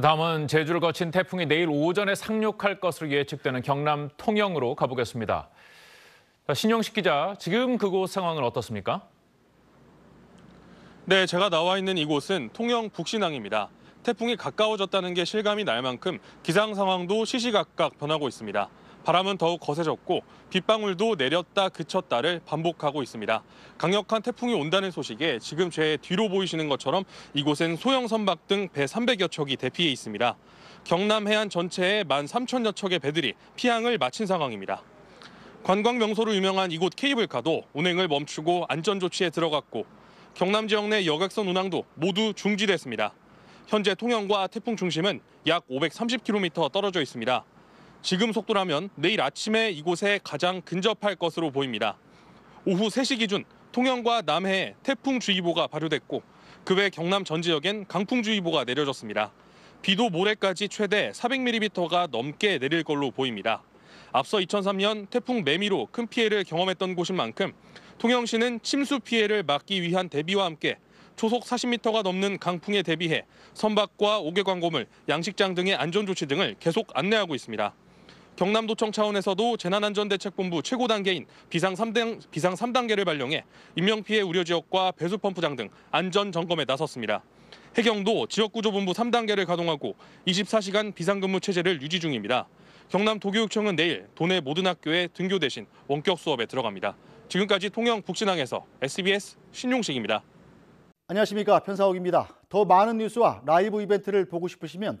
다음은 제주를 거친 태풍이 내일 오전에 상륙할 것으로 예측되는 경남 통영으로 가보겠습니다. 신영식 기자, 지금 그곳 상황은 어떻습니까? 네, 제가 나와 있는 이곳은 통영 북신항입니다. 태풍이 가까워졌다는 게 실감이 날 만큼 기상 상황도 시시각각 변하고 있습니다. 바람은 더욱 거세졌고 빗방울도 내렸다 그쳤다를 반복하고 있습니다. 강력한 태풍이 온다는 소식에 지금 제 뒤로 보이시는 것처럼 이곳엔 소형 선박 등 배 300여 척이 대피해 있습니다. 경남 해안 전체에 13,000여 척의 배들이 피항을 마친 상황입니다. 관광 명소로 유명한 이곳 케이블카도 운행을 멈추고 안전 조치에 들어갔고 경남 지역 내 여객선 운항도 모두 중지됐습니다. 현재 통영과 태풍 중심은 약 530km 떨어져 있습니다. 지금 속도라면 내일 아침에 이곳에 가장 근접할 것으로 보입니다. 오후 3시 기준 통영과 남해에 태풍주의보가 발효됐고 그 외 경남 전 지역엔 강풍주의보가 내려졌습니다. 비도 모레까지 최대 400mm가 넘게 내릴 걸로 보입니다. 앞서 2003년 태풍 매미로 큰 피해를 경험했던 곳인 만큼 통영시는 침수 피해를 막기 위한 대비와 함께 초속 40m가 넘는 강풍에 대비해 선박과 오개 광고물, 양식장 등의 안전 조치 등을 계속 안내하고 있습니다. 경남도청 차원에서도 재난안전대책본부 최고 단계인 비상 3단, 비상 3단계를 발령해 인명피해 우려 지역과 배수펌프장 등 안전 점검에 나섰습니다. 해경도 지역구조본부 3단계를 가동하고 24시간 비상근무 체제를 유지 중입니다. 경남 도교육청은 내일 도내 모든 학교에 등교 대신 원격 수업에 들어갑니다. 지금까지 통영 북진항에서 SBS 신용식입니다. 안녕하십니까 편사옥입니다. 더 많은 뉴스와 라이브 이벤트를 보고 싶으시면